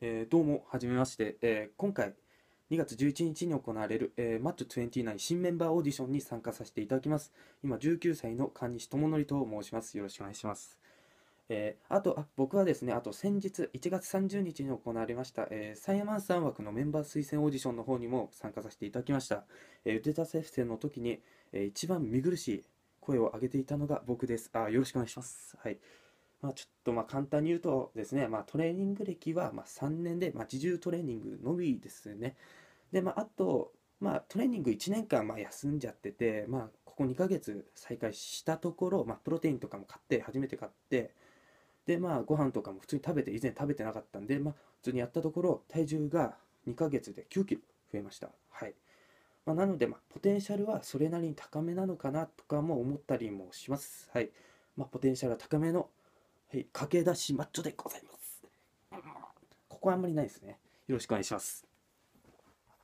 えー、どうも、はじめまして、えー、今回2月11日に行われる、えー、マッチョ29新メンバーオーディションに参加させていただきます。今19歳の神西智則と申します。よろしくお願いします。えー、あとあ、僕はですね、あと先日1月30日に行われました、えー、サイヤマンさん枠のメンバー推薦オーディションの方にも参加させていただきました。えー、腕立て伏せの時に、えー、一番見苦しい声を上げていたのが僕です。あ、よろしくお願いします。はい。まあ、ちょっとまあ簡単に言うとですね、まあ、トレーニング歴はま3年で、まあ、自重トレーニングのみですね。で、まあ、あと、まあ、トレーニング1年間ま休んじゃってて、まあ、ここ2ヶ月再開したところ、まあ、プロテインとかも買って、初めて買って、で、まあ、ご飯とかも普通に食べて、以前食べてなかったんで、まあ、普通にやったところ、体重が2ヶ月で9キロ増えました。はい。まあ、なので、まポテンシャルはそれなりに高めなのかなとかも思ったりもします。はい。まポテンシャルは高めのはい、駆け出しマッチョでございます。ここはあんまりないですね。よろしくお願いします。